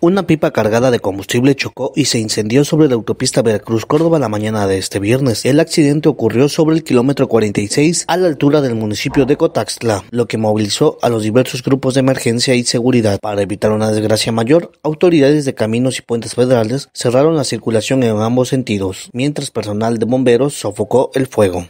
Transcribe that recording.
Una pipa cargada de combustible chocó y se incendió sobre la autopista Veracruz-Córdoba la mañana de este viernes. El accidente ocurrió sobre el kilómetro 46 a la altura del municipio de Cotaxtla, lo que movilizó a los diversos grupos de emergencia y seguridad. Para evitar una desgracia mayor, autoridades de caminos y puentes federales cerraron la circulación en ambos sentidos, mientras personal de bomberos sofocó el fuego.